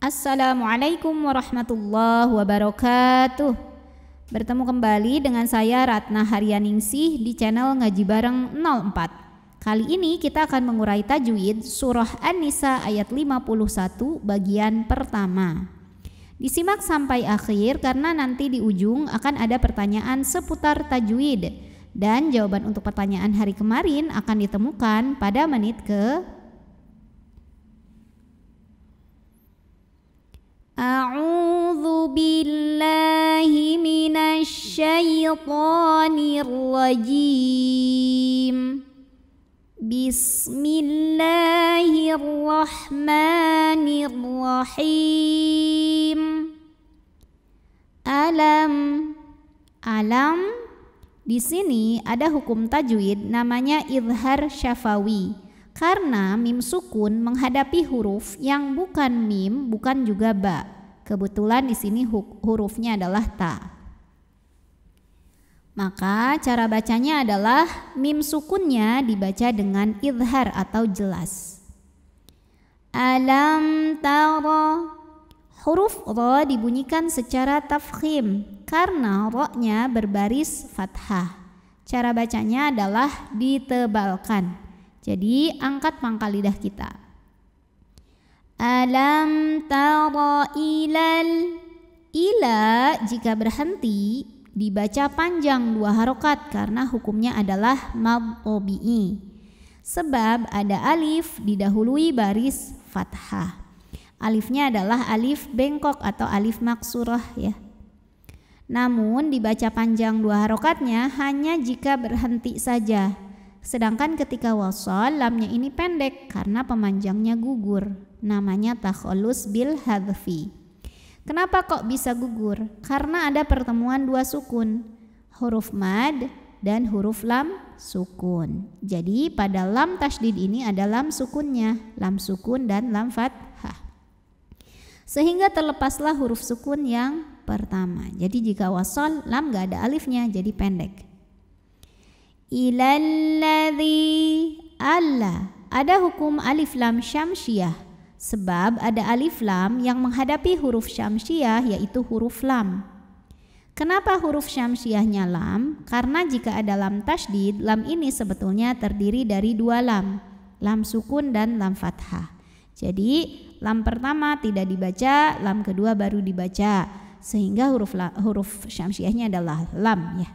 Assalamualaikum warahmatullahi wabarakatuh. Bertemu kembali dengan saya Ratna Haryaningsih di channel Ngaji Bareng 04. Kali ini kita akan mengurai tajwid surah An-Nisa ayat 51 bagian pertama. Disimak sampai akhir karena nanti di ujung akan ada pertanyaan seputar tajwid dan jawaban untuk pertanyaan hari kemarin akan ditemukan pada menit ke أعوذ بالله من الشيطان الرجيم بسم الله الرحمن الرحيم ألم ألم Di sini ada hukum tajwid namanya idhar syafawi karena mim sukun menghadapi huruf yang bukan mim, bukan juga ba. Kebetulan di sini hurufnya adalah ta. Maka cara bacanya adalah mim sukunnya dibaca dengan idhar atau jelas. Alam taro Huruf ro dibunyikan secara tafkhim karena ro-nya berbaris fathah. Cara bacanya adalah ditebalkan. Jadi angkat pangkal lidah kita. Alam tara ilal ila jika berhenti dibaca panjang dua harokat karena hukumnya adalah mabobi'i. Sebab ada alif didahului baris fathah. Alifnya adalah alif bengkok atau alif maksurah ya. Namun dibaca panjang dua harokatnya hanya jika berhenti saja Sedangkan ketika wasol, lamnya ini pendek karena pemanjangnya gugur. Namanya takholus bil hadfi. Kenapa kok bisa gugur? Karena ada pertemuan dua sukun, huruf mad dan huruf lam sukun. Jadi pada lam tasdid ini ada lam sukunnya, lam sukun dan lam fathah. Sehingga terlepaslah huruf sukun yang pertama. Jadi jika wasol, lam gak ada alifnya jadi pendek ilalladhi alla ada hukum alif lam syamsiyah sebab ada alif lam yang menghadapi huruf syamsiyah yaitu huruf lam Kenapa huruf syamsiyahnya lam? Karena jika ada lam tasdid, lam ini sebetulnya terdiri dari dua lam, lam sukun dan lam fathah. Jadi, lam pertama tidak dibaca, lam kedua baru dibaca, sehingga huruf la, huruf syamsiahnya adalah lam ya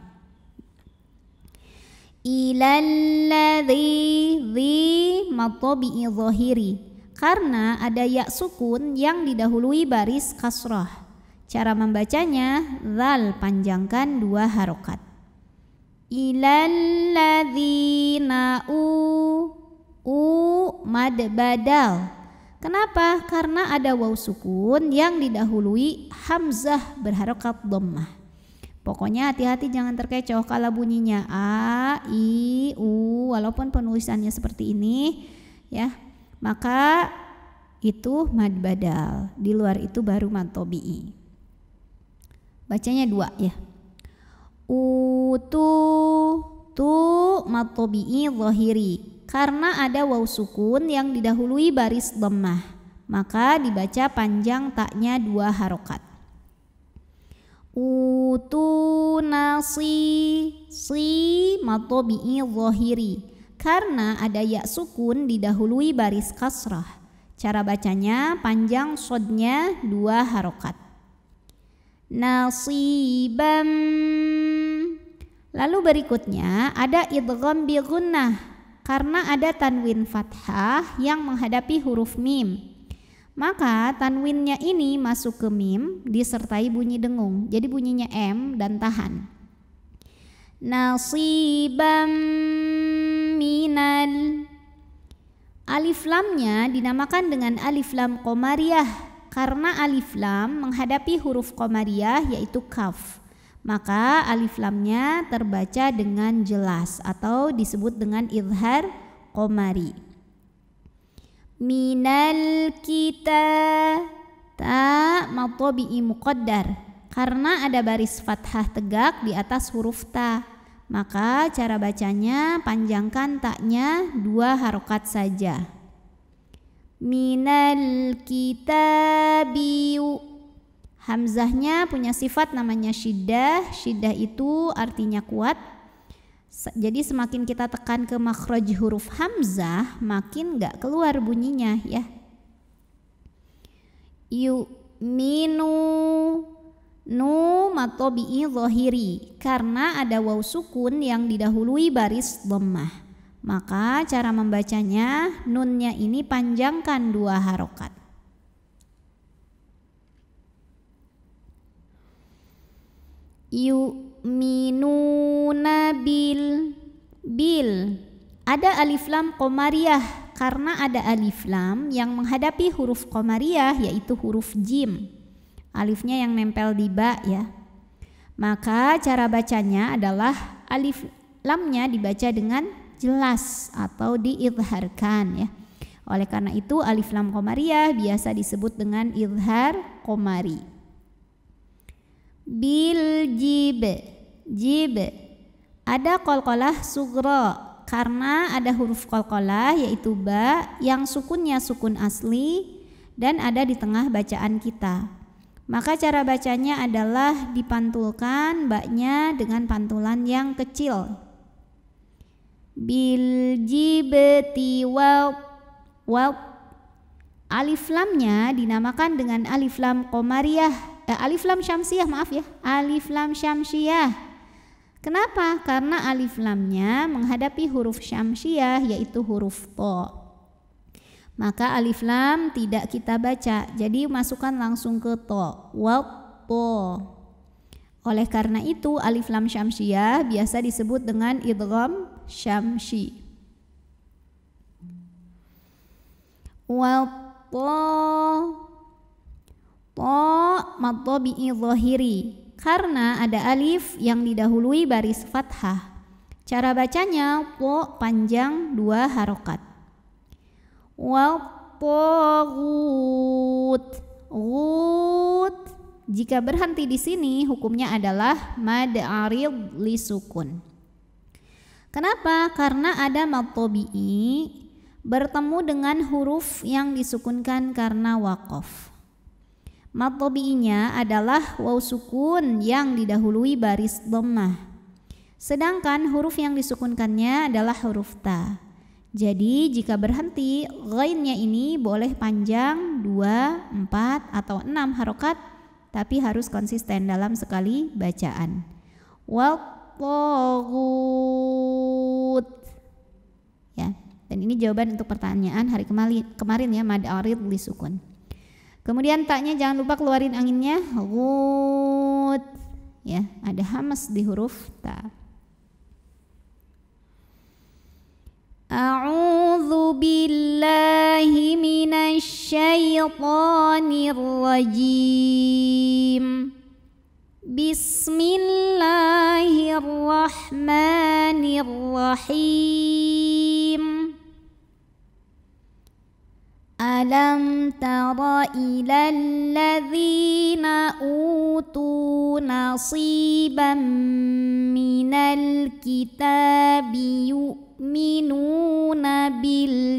ilalladhi dhi matobi'i zahiri karena ada ya sukun yang didahului baris kasroh cara membacanya zal panjangkan dua harokat ilalladzina u u mad badal kenapa karena ada waw sukun yang didahului hamzah berharokat dhammah Pokoknya hati-hati jangan terkecoh kalau bunyinya a, i, u walaupun penulisannya seperti ini ya. Maka itu mad badal, di luar itu baru mad tobi'i. Bacanya dua ya. Utu tu mad tobi'i zahiri karena ada waw sukun yang didahului baris lemah maka dibaca panjang taknya dua harokat utu nasi si matobi'i zahiri karena ada ya sukun didahului baris kasrah cara bacanya panjang sodnya dua harokat nasibam lalu berikutnya ada idgham bi karena ada tanwin fathah yang menghadapi huruf mim maka tanwinnya ini masuk ke mim disertai bunyi dengung. Jadi bunyinya M dan tahan. Nasibam minal Alif lamnya dinamakan dengan alif lam komariah karena alif lam menghadapi huruf komariah yaitu kaf. Maka alif lamnya terbaca dengan jelas atau disebut dengan idhar komari minal kita ta matobi'i muqaddar karena ada baris fathah tegak di atas huruf ta maka cara bacanya panjangkan taknya dua harokat saja minal kita biu hamzahnya punya sifat namanya syiddah syiddah itu artinya kuat jadi semakin kita tekan ke makroj huruf hamzah, makin nggak keluar bunyinya ya. Yu minu nu matobi'i zohiri karena ada waw sukun yang didahului baris lemah. Maka cara membacanya nunnya ini panjangkan dua harokat. Yu yu'minuna bil bil ada alif lam komariah karena ada alif lam yang menghadapi huruf komariah yaitu huruf jim alifnya yang nempel di ba ya maka cara bacanya adalah alif lamnya dibaca dengan jelas atau diidharkan ya oleh karena itu alif lam komariah biasa disebut dengan idhar komari bil jibe Jib. Ada kolkolah sugro karena ada huruf kolkolah yaitu ba yang sukunnya sukun asli dan ada di tengah bacaan kita. Maka cara bacanya adalah dipantulkan baknya dengan pantulan yang kecil. Bil jibeti waw Alif lamnya dinamakan dengan alif lam komariah, eh, alif lam syamsiah maaf ya, alif lam syamsiah Kenapa? Karena alif lamnya menghadapi huruf syamsiah yaitu huruf to. Maka alif lam tidak kita baca, jadi masukkan langsung ke to. Wapo. Oleh karena itu alif lam syamsiah biasa disebut dengan idgham syamsi. Wapo. To matto zahiri karena ada alif yang didahului baris fathah. Cara bacanya po panjang dua harokat. Wapogut, gut. Jika berhenti di sini hukumnya adalah mad aril li sukun. Kenapa? Karena ada matobi'i bertemu dengan huruf yang disukunkan karena wakof. Matobinya adalah waw sukun yang didahului baris dhammah. Sedangkan huruf yang disukunkannya adalah huruf ta. Jadi jika berhenti, lainnya ini boleh panjang 2, 4 atau 6 harokat tapi harus konsisten dalam sekali bacaan. Wal Ya, dan ini jawaban untuk pertanyaan hari kemarin, kemarin ya mad arid li sukun. Kemudian taknya jangan lupa keluarin anginnya. Gut. Ya, ada hamas di huruf ta. A'udzu billahi minasy syaithanir rajim. Bismillahirrahmanirrahim. ألم تر إلى الذين أوتوا نصيبا من الكتاب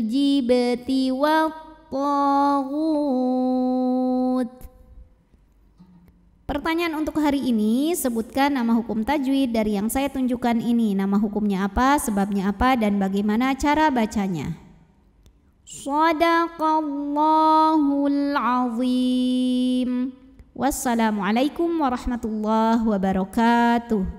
jibati wa tawud. Pertanyaan untuk hari ini, sebutkan nama hukum tajwid dari yang saya tunjukkan ini. Nama hukumnya apa, sebabnya apa, dan bagaimana cara bacanya. صدق الله العظيم والسلام عليكم ورحمة الله وبركاته